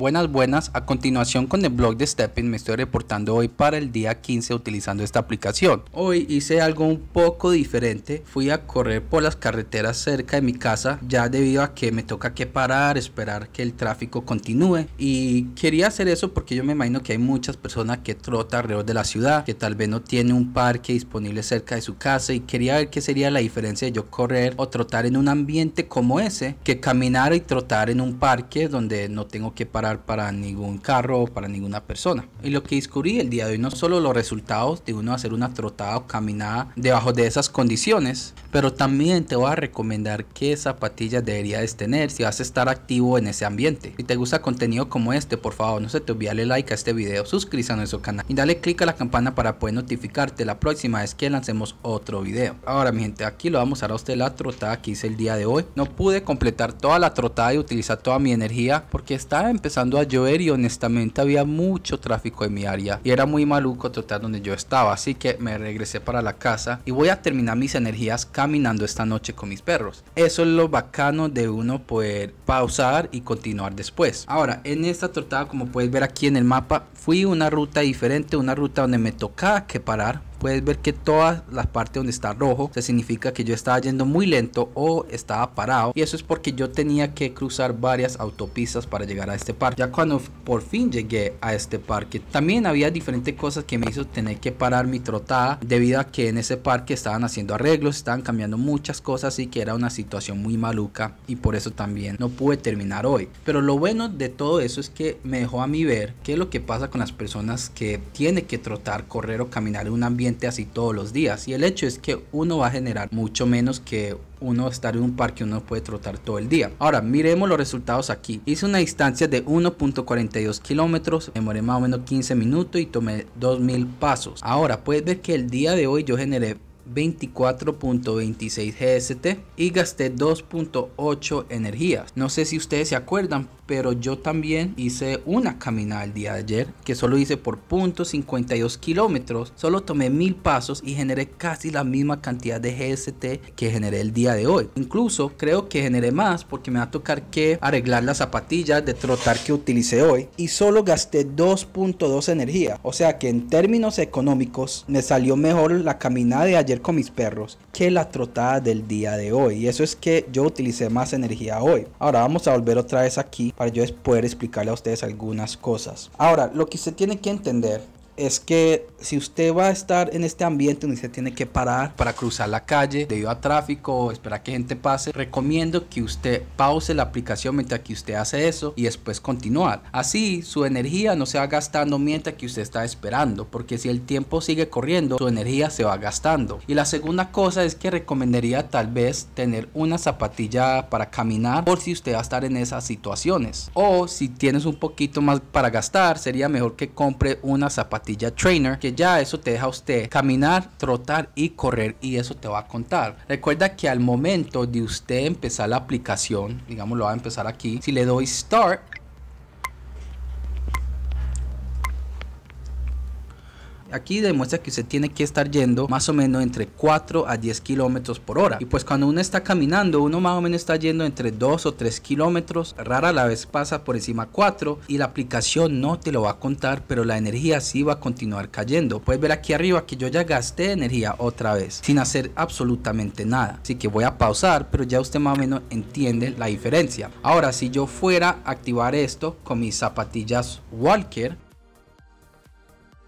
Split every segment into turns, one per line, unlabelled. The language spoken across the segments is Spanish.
Buenas, buenas. A continuación con el blog de Stepping me estoy reportando hoy para el día 15 utilizando esta aplicación. Hoy hice algo un poco diferente. Fui a correr por las carreteras cerca de mi casa ya debido a que me toca que parar, esperar que el tráfico continúe. Y quería hacer eso porque yo me imagino que hay muchas personas que trotan alrededor de la ciudad, que tal vez no tiene un parque disponible cerca de su casa y quería ver qué sería la diferencia de yo correr o trotar en un ambiente como ese que caminar y trotar en un parque donde no tengo que parar para ningún carro, o para ninguna persona. Y lo que descubrí el día de hoy no solo los resultados de uno hacer una trotada o caminada debajo de esas condiciones, pero también te voy a recomendar qué zapatillas deberías tener si vas a estar activo en ese ambiente. Si te gusta contenido como este, por favor no se te olvide darle like a este video, suscríbete a nuestro canal y dale click a la campana para poder notificarte la próxima vez que lancemos otro vídeo Ahora mi gente, aquí lo vamos a dar a usted la trotada que hice el día de hoy. No pude completar toda la trotada y utilizar toda mi energía porque estaba empezando a llover y honestamente había mucho tráfico en mi área y era muy maluco total donde yo estaba, así que me regresé para la casa y voy a terminar mis energías caminando esta noche con mis perros. Eso es lo bacano de uno poder pausar y continuar después. Ahora, en esta tortada como puedes ver aquí en el mapa, fui una ruta diferente, una ruta donde me tocaba que parar puedes ver que toda la parte donde está rojo se significa que yo estaba yendo muy lento o estaba parado y eso es porque yo tenía que cruzar varias autopistas para llegar a este parque ya cuando por fin llegué a este parque también había diferentes cosas que me hizo tener que parar mi trotada debido a que en ese parque estaban haciendo arreglos estaban cambiando muchas cosas y que era una situación muy maluca y por eso también no pude terminar hoy pero lo bueno de todo eso es que me dejó a mí ver qué es lo que pasa con las personas que tienen que trotar correr o caminar en un ambiente así todos los días. Y el hecho es que uno va a generar mucho menos que uno estar en un parque, uno puede trotar todo el día. Ahora, miremos los resultados aquí. Hice una distancia de 1.42 kilómetros, demoré más o menos 15 minutos y tomé 2.000 pasos. Ahora, puedes ver que el día de hoy yo generé 24.26 GST y gasté 2.8 energías. No sé si ustedes se acuerdan, pero yo también hice una caminada el día de ayer que solo hice por 0.52 kilómetros. Solo tomé mil pasos y generé casi la misma cantidad de GST que generé el día de hoy. Incluso creo que generé más porque me va a tocar que arreglar las zapatillas de trotar que utilicé hoy y solo gasté 2.2 energía. O sea que en términos económicos me salió mejor la caminada de ayer con mis perros que la trotada del día de hoy. Y eso es que yo utilicé más energía hoy. Ahora vamos a volver otra vez aquí para yo poder explicarle a ustedes algunas cosas. Ahora, lo que se tiene que entender es que si usted va a estar en este ambiente donde se tiene que parar para cruzar la calle debido a tráfico o esperar que gente pase, recomiendo que usted pause la aplicación mientras que usted hace eso y después continuar. Así su energía no se va gastando mientras que usted está esperando, porque si el tiempo sigue corriendo, su energía se va gastando. Y la segunda cosa es que recomendaría tal vez tener una zapatilla para caminar por si usted va a estar en esas situaciones. O si tienes un poquito más para gastar, sería mejor que compre una zapatilla trainer, que ya eso te deja usted caminar, trotar y correr y eso te va a contar. Recuerda que al momento de usted empezar la aplicación, digamos lo va a empezar aquí, si le doy start, Aquí demuestra que usted tiene que estar yendo más o menos entre 4 a 10 kilómetros por hora. Y pues cuando uno está caminando, uno más o menos está yendo entre 2 o 3 kilómetros. Rara la vez pasa por encima 4 y la aplicación no te lo va a contar, pero la energía sí va a continuar cayendo. Puedes ver aquí arriba que yo ya gasté energía otra vez sin hacer absolutamente nada. Así que voy a pausar, pero ya usted más o menos entiende la diferencia. Ahora, si yo fuera a activar esto con mis zapatillas Walker,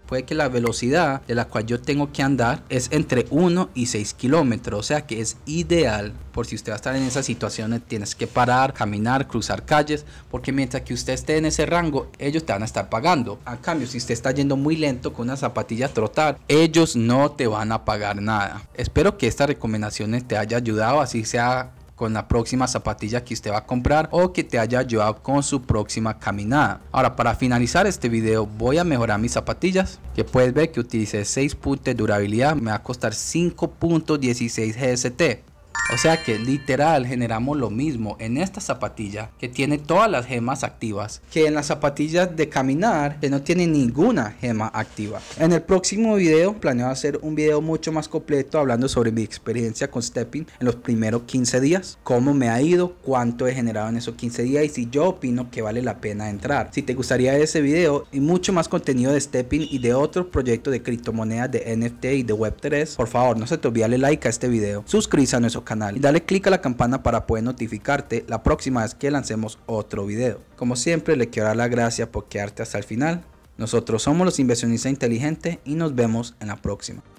puede que la velocidad de la cual yo tengo que andar es entre 1 y 6 kilómetros, o sea que es ideal por si usted va a estar en esas situaciones, tienes que parar, caminar, cruzar calles, porque mientras que usted esté en ese rango, ellos te van a estar pagando. A cambio, si usted está yendo muy lento con una zapatilla a trotar, ellos no te van a pagar nada. Espero que estas recomendaciones te haya ayudado, así sea con la próxima zapatilla que usted va a comprar o que te haya ayudado con su próxima caminada. Ahora para finalizar este video voy a mejorar mis zapatillas que puedes ver que utilicé 6 puntos de durabilidad me va a costar 5.16 GST o sea que literal generamos lo mismo en esta zapatilla que tiene todas las gemas activas que en las zapatillas de caminar que no tiene ninguna gema activa. En el próximo video planeo hacer un video mucho más completo hablando sobre mi experiencia con Stepping en los primeros 15 días, cómo me ha ido, cuánto he generado en esos 15 días y si yo opino que vale la pena entrar. Si te gustaría ese video y mucho más contenido de Stepping y de otros proyectos de criptomonedas de NFT y de Web3, por favor no se te olvide darle like a este video, suscríbete a nuestro canal y dale click a la campana para poder notificarte la próxima vez que lancemos otro video. Como siempre le quiero dar las gracias por quedarte hasta el final. Nosotros somos los inversionistas inteligentes y nos vemos en la próxima.